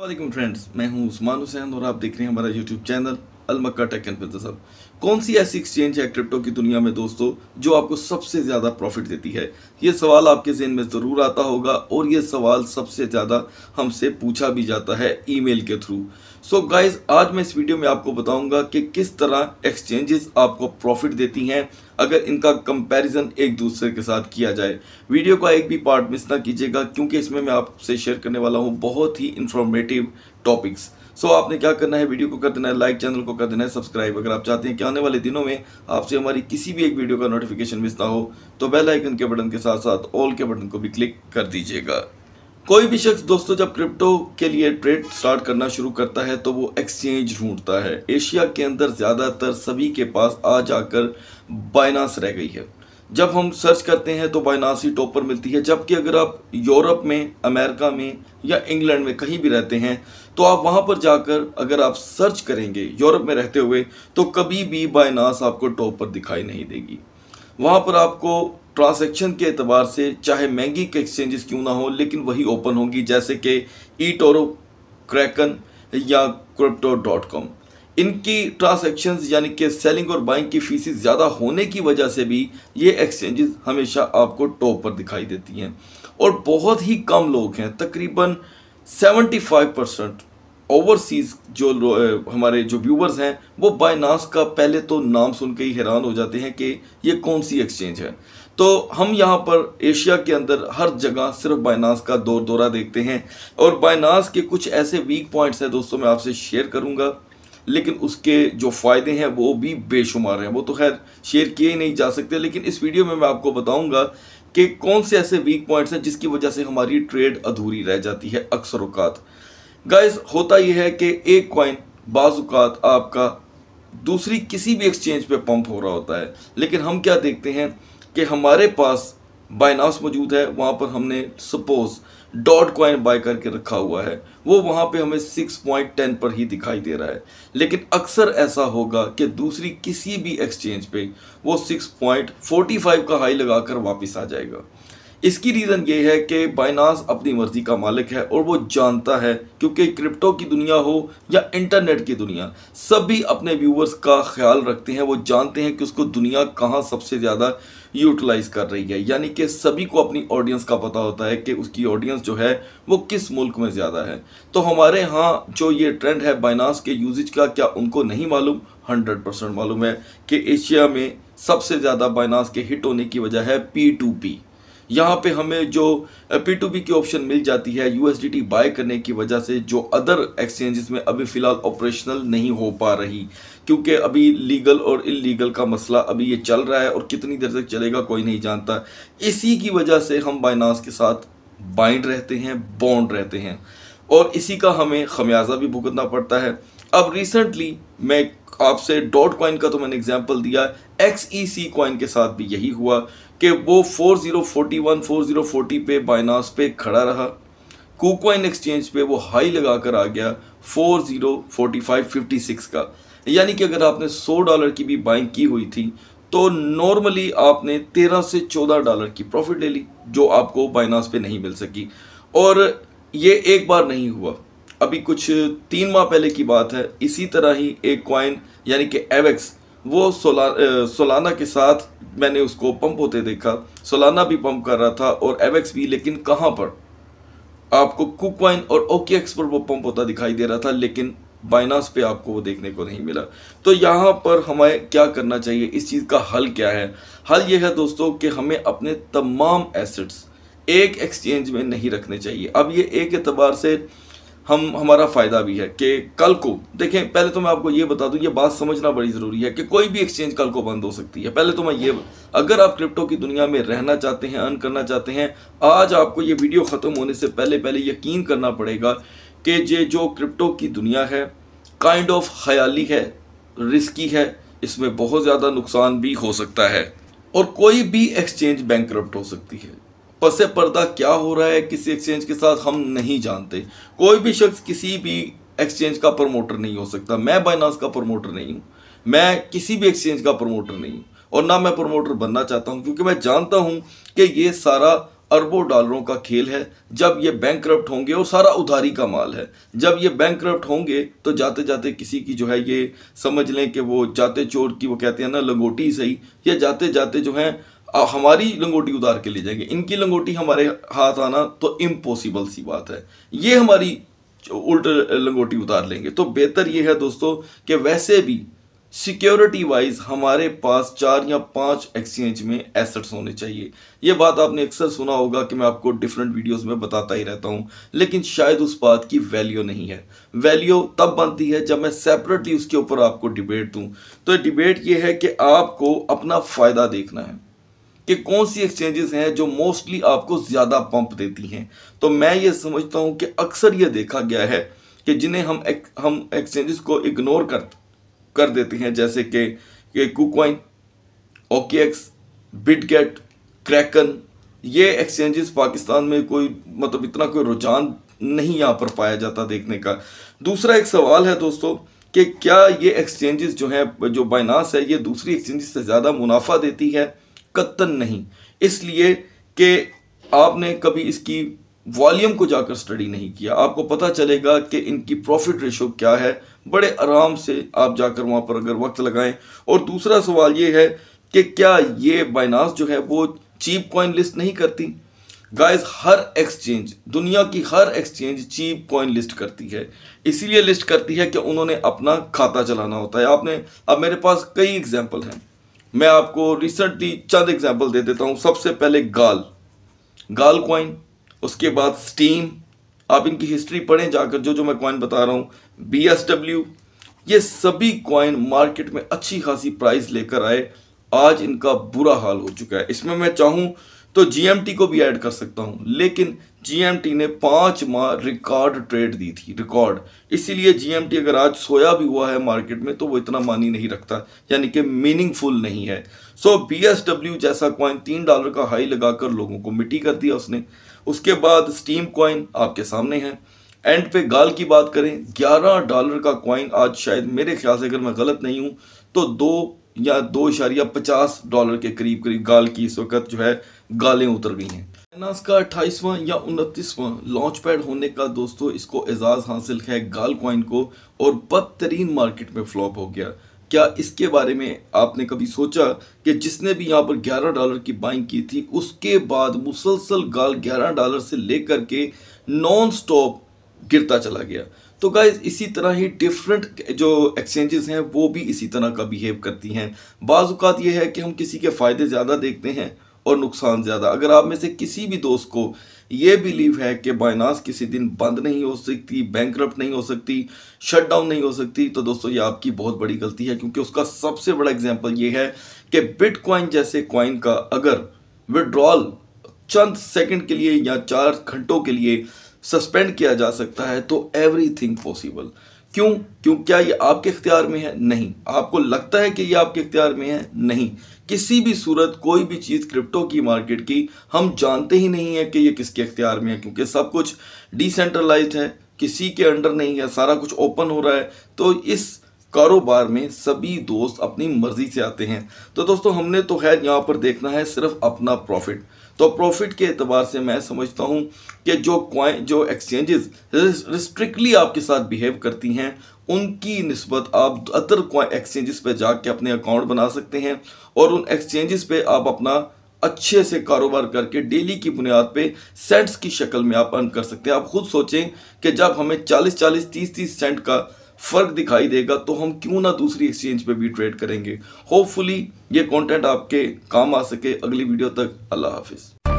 वालेकुम फ्रेंड्स मैं हूं उस्मान हुसैन और आप देख रहे हैं हमारा YouTube channel Almakka tech and business hub कौन सी ऐसी एक्सचेंज है क्रिप्टो की दुनिया में दोस्तों जो आपको सबसे ज़्यादा प्रॉफिट देती है ये सवाल आपके जहन में ज़रूर आता होगा और ये सवाल सबसे ज़्यादा हमसे पूछा भी जाता है ईमेल के थ्रू सो so गाइज आज मैं इस वीडियो में आपको बताऊंगा कि किस तरह एक्सचेंजेस आपको प्रॉफिट देती हैं अगर इनका कंपैरिजन एक दूसरे के साथ किया जाए वीडियो का एक भी पार्ट मिस ना कीजिएगा क्योंकि इसमें मैं आपसे शेयर करने वाला हूँ बहुत ही इंफॉर्मेटिव टॉपिक्स सो आपने क्या करना है वीडियो को कर देना है लाइक चैनल को कर देना है सब्सक्राइब अगर आप चाहते हैं कि आने वाले दिनों में आपसे हमारी किसी भी एक वीडियो का नोटिफिकेशन मिलता हो तो बेल आइकन के बटन के साथ साथ ऑल के बटन को भी क्लिक कर दीजिएगा कोई भी शख्स दोस्तों जब क्रिप्टो के लिए ट्रेड स्टार्ट करना शुरू करता है तो वो एक्सचेंज ढूंढता है एशिया के अंदर ज़्यादातर सभी के पास आ जाकर बाइनास रह गई है जब हम सर्च करते हैं तो बाइनासी टॉप पर मिलती है जबकि अगर आप यूरोप में अमेरिका में या इंग्लैंड में कहीं भी रहते हैं तो आप वहां पर जाकर अगर आप सर्च करेंगे यूरोप में रहते हुए तो कभी भी बाइनास आपको टॉप पर दिखाई नहीं देगी वहां पर आपको ट्रांसैक्शन के अतबार से चाहे महंगी के एक्सचेंजेस क्यों ना हो लेकिन वही ओपन होंगी जैसे कि ई टोरो क्रैकन या क्रिप्टो डॉट कॉम इनकी ट्रांसैक्शंस यानी कि सेलिंग और बाइंग की फीसिस ज़्यादा होने की वजह से भी ये एक्सचेंजेस हमेशा आपको टॉप पर दिखाई देती हैं और बहुत ही कम लोग हैं तकरीबन 75 परसेंट ओवरसीज़ जो हमारे जो व्यूवर्स हैं वो बाइनास का पहले तो नाम सुन के ही हैरान हो जाते हैं कि ये कौन सी एक्सचेंज है तो हम यहाँ पर एशिया के अंदर हर जगह सिर्फ बाइनास का दौर दौरा देखते हैं और बाइनास के कुछ ऐसे वीक पॉइंट्स हैं दोस्तों मैं आपसे शेयर करूँगा लेकिन उसके जो फ़ायदे हैं वो भी बेशुमार हैं वो तो खैर शेयर किए ही नहीं जा सकते लेकिन इस वीडियो में मैं आपको बताऊंगा कि कौन से ऐसे वीक पॉइंट्स हैं जिसकी वजह से हमारी ट्रेड अधूरी रह जाती है अक्सर अवकात गाइज होता यह है कि एक कॉइन बाज़ात आपका दूसरी किसी भी एक्सचेंज पे पंप हो रहा होता है लेकिन हम क्या देखते हैं कि हमारे पास बाइनास मौजूद है वहाँ पर हमने सपोज़ डॉट कॉइन बाय करके रखा हुआ है वो वहाँ पे हमें सिक्स पॉइंट टेन पर ही दिखाई दे रहा है लेकिन अक्सर ऐसा होगा कि दूसरी किसी भी एक्सचेंज पे वो सिक्स पॉइंट फोर्टी फाइव का हाई लगाकर वापस आ जाएगा इसकी रीज़न ये है कि बाइनास अपनी मर्ज़ी का मालिक है और वो जानता है क्योंकि क्रिप्टो की दुनिया हो या इंटरनेट की दुनिया सभी अपने व्यूवर्स का ख्याल रखते हैं वो जानते हैं कि उसको दुनिया कहाँ सबसे ज़्यादा यूटिलाइज कर रही है यानी कि सभी को अपनी ऑडियंस का पता होता है कि उसकी ऑडियंस जो है वो किस मुल्क में ज़्यादा है तो हमारे यहाँ जो ये ट्रेंड है बाइनास के यूजेज का क्या उनको नहीं मालूम हंड्रेड परसेंट मालूम है कि एशिया में सबसे ज़्यादा बाइनास के हिट होने की वजह है पी टू पी यहाँ पे हमें जो पी टू पी की ऑप्शन मिल जाती है यू बाय करने की वजह से जो अदर एक्सचेंजेस में अभी फ़िलहाल ऑपरेशनल नहीं हो पा रही क्योंकि अभी लीगल और इलीगल का मसला अभी ये चल रहा है और कितनी देर तक चलेगा कोई नहीं जानता इसी की वजह से हम बाइनास के साथ बाइंड रहते हैं बॉन्ड रहते हैं और इसी का हमें खमियाजा भी भुगतना पड़ता है अब रिसेंटली मैं आपसे डॉट कॉइन का तो मैंने एग्जांपल दिया एक्स ई सी कॉइन के साथ भी यही हुआ कि वो 4041 4040 पे बाइनास पे खड़ा रहा कोकोइन एक्सचेंज पे वो हाई लगा कर आ गया 4045 56 का यानी कि अगर आपने 100 डॉलर की भी बाइंग की हुई थी तो नॉर्मली आपने 13 से 14 डॉलर की प्रॉफिट ले ली जो आपको बाइनास पे नहीं मिल सकी और ये एक बार नहीं हुआ अभी कुछ तीन माह पहले की बात है इसी तरह ही एक क्वाइन यानी कि एवेक्स वो सोला सोलाना के साथ मैंने उसको पंप होते देखा सोलाना भी पंप कर रहा था और एवेक्स भी लेकिन कहाँ पर आपको कुकवाइन और ओके पर वो पंप होता दिखाई दे रहा था लेकिन बाइनास पे आपको वो देखने को नहीं मिला तो यहाँ पर हमें क्या करना चाहिए इस चीज़ का हल क्या है हल ये है दोस्तों कि हमें अपने तमाम एसेट्स एक एक्सचेंज में नहीं रखने चाहिए अब ये एक एतबार से हम हमारा फ़ायदा भी है कि कल को देखें पहले तो मैं आपको ये बता दूं ये बात समझना बड़ी ज़रूरी है कि कोई भी एक्सचेंज कल को बंद हो सकती है पहले तो मैं ये अगर आप क्रिप्टो की दुनिया में रहना चाहते हैं अर्न करना चाहते हैं आज आपको ये वीडियो ख़त्म होने से पहले पहले यकीन करना पड़ेगा कि ये जो क्रिप्टो की दुनिया है काइंड ऑफ ख्याली है रिस्की है इसमें बहुत ज़्यादा नुकसान भी हो सकता है और कोई भी एक्सचेंज बैंक हो सकती है पसे पर्दा क्या हो रहा है किसी एक्सचेंज के साथ हम नहीं जानते कोई भी शख्स किसी भी एक्सचेंज का प्रमोटर नहीं हो सकता मैं बाइनास का प्रमोटर नहीं हूँ मैं किसी भी एक्सचेंज का प्रमोटर नहीं हूँ और ना मैं प्रमोटर बनना चाहता हूँ क्योंकि मैं जानता हूँ कि ये सारा अरबों डॉलरों का खेल है जब ये बैंक करप्ट होंगे और सारा उधारी का माल है जब ये बैंक करप्ट होंगे तो जाते जाते किसी की जो है ये समझ लें कि वो जाते चोर की वो कहते हैं ना लंगोटी सही या जाते जाते जो है हमारी लंगोटी उतार के ले जाएंगे इनकी लंगोटी हमारे हाथ आना तो इम्पॉसिबल सी बात है ये हमारी उल्ट लंगोटी उतार लेंगे तो बेहतर ये है दोस्तों कि वैसे भी सिक्योरिटी वाइज हमारे पास चार या पांच एक्सचेंज में एसेट्स होने चाहिए ये बात आपने अक्सर सुना होगा कि मैं आपको डिफरेंट वीडियोस में बताता ही रहता हूँ लेकिन शायद उस बात की वैल्यू नहीं है वैल्यू तब बनती है जब मैं सेपरेटली उसके ऊपर आपको डिबेट दूँ तो डिबेट ये है कि आपको अपना फ़ायदा देखना है कि कौन सी एक्सचेंजेस हैं जो मोस्टली आपको ज़्यादा पंप देती हैं तो मैं ये समझता हूँ कि अक्सर ये देखा गया है कि जिन्हें हम एक, हम एक्सचेंजेस को इग्नोर कर कर देते हैं जैसे कि के कुकवाइन ओकेएक्स बिटगेट क्रैकन ये एक्सचेंजेस पाकिस्तान में कोई मतलब इतना कोई रुझान नहीं यहाँ पर पाया जाता देखने का दूसरा एक सवाल है दोस्तों कि क्या ये एक्सचेंजेस जो हैं जो बाइनास है ये दूसरी एक्सचेंजेस से ज़्यादा मुनाफा देती है कत्तन नहीं इसलिए कि आपने कभी इसकी वॉल्यूम को जाकर स्टडी नहीं किया आपको पता चलेगा कि इनकी प्रॉफिट रेशो क्या है बड़े आराम से आप जाकर वहाँ पर अगर वक्त लगाएं और दूसरा सवाल ये है कि क्या ये बाइनास जो है वो चीप कॉइन लिस्ट नहीं करती गाइस हर एक्सचेंज दुनिया की हर एक्सचेंज चीप कॉइन लिस्ट करती है इसीलिए लिस्ट करती है कि उन्होंने अपना खाता चलाना होता है आपने अब मेरे पास कई एग्जाम्पल हैं मैं आपको रिसेंटली चंद एग्जाम्पल दे देता हूँ सबसे पहले गाल गाल क्वाइन उसके बाद स्टीम आप इनकी हिस्ट्री पढ़ें जाकर जो जो मैं क्वाइन बता रहा हूँ बी एस डब्ल्यू ये सभी कॉइन मार्केट में अच्छी खासी प्राइस लेकर आए आज इनका बुरा हाल हो चुका है इसमें मैं चाहूँ तो टी को भी ऐड कर सकता हूँ लेकिन जीएमटी ने पाँच माह रिकॉर्ड ट्रेड दी थी रिकॉर्ड इसीलिए जीएमटी अगर आज सोया भी हुआ है मार्केट में तो वो इतना मानी नहीं रखता यानी कि मीनिंगफुल नहीं है सो बी जैसा कॉइन तीन डॉलर का हाई लगाकर लोगों को मिट्टी कर दिया उसने उसके बाद स्टीम कॉइन आपके सामने है एंड पे गाल की बात करें ग्यारह डॉलर का कॉइन आज शायद मेरे ख्याल से अगर मैं गलत नहीं हूँ तो दो या दो इशारिया पचास डॉलर के करीब करीब गाल की इस वक्त जो है गालें उतर गई हैं फाइनेंस का अट्ठाईसवां या उनतीसवां लॉन्च पैड होने का दोस्तों इसको एजाज़ हासिल है गाल कॉइन को और बदतरीन मार्केट में फ्लॉप हो गया क्या इसके बारे में आपने कभी सोचा कि जिसने भी यहाँ पर 11 डॉलर की बाइंग की थी उसके बाद मुसलसल गाल 11 डॉलर से लेकर के नॉन स्टॉप गिरता चला गया तो गाइज इसी तरह ही डिफरेंट जो एक्सचेंजेस हैं वो भी इसी तरह का बिहेव करती हैं बाज़ात यह है कि हम किसी के फ़ायदे ज़्यादा देखते हैं और नुकसान ज़्यादा अगर आप में से किसी भी दोस्त को ये बिलीव है कि बाइनास किसी दिन बंद नहीं हो सकती बैंक नहीं हो सकती शट डाउन नहीं हो सकती तो दोस्तों ये आपकी बहुत बड़ी गलती है क्योंकि उसका सबसे बड़ा एग्जाम्पल ये है कि बिटकॉइन जैसे कॉइन का अगर विड्रॉल चंद सेकंड के लिए या चार घंटों के लिए सस्पेंड किया जा सकता है तो एवरीथिंग पॉसिबल क्यों क्यों क्या ये आपके इख्तियार में है नहीं आपको लगता है कि ये आपके इख्तियार में है नहीं किसी भी सूरत कोई भी चीज़ क्रिप्टो की मार्केट की हम जानते ही नहीं है कि ये किसके इख्तियार में है क्योंकि सब कुछ डिसेंट्रलाइज है किसी के अंडर नहीं है सारा कुछ ओपन हो रहा है तो इस कारोबार में सभी दोस्त अपनी मर्जी से आते हैं तो दोस्तों हमने तो खैर यहाँ पर देखना है सिर्फ अपना प्रॉफिट तो प्रॉफिट के अतबार से मैं समझता हूँ कि जो क्वाइन जो एक्सचेंजेस रिस्ट्रिक्टली आपके साथ बिहेव करती हैं उनकी नस्बत आप अदर क्वाइन एक्सचेंजेस पे जाके अपने अकाउंट बना सकते हैं और उन एक्सचेंजेस पे आप अपना अच्छे से कारोबार करके डेली की बुनियाद पे सेंट्स की शक्ल में आप अर्न कर सकते हैं आप खुद सोचें कि जब हमें 40 40 30 30 सेंट का फ़र्क दिखाई देगा तो हम क्यों ना दूसरी एक्सचेंज पे भी ट्रेड करेंगे होपफुली ये कंटेंट आपके काम आ सके अगली वीडियो तक अल्लाह हाफिज़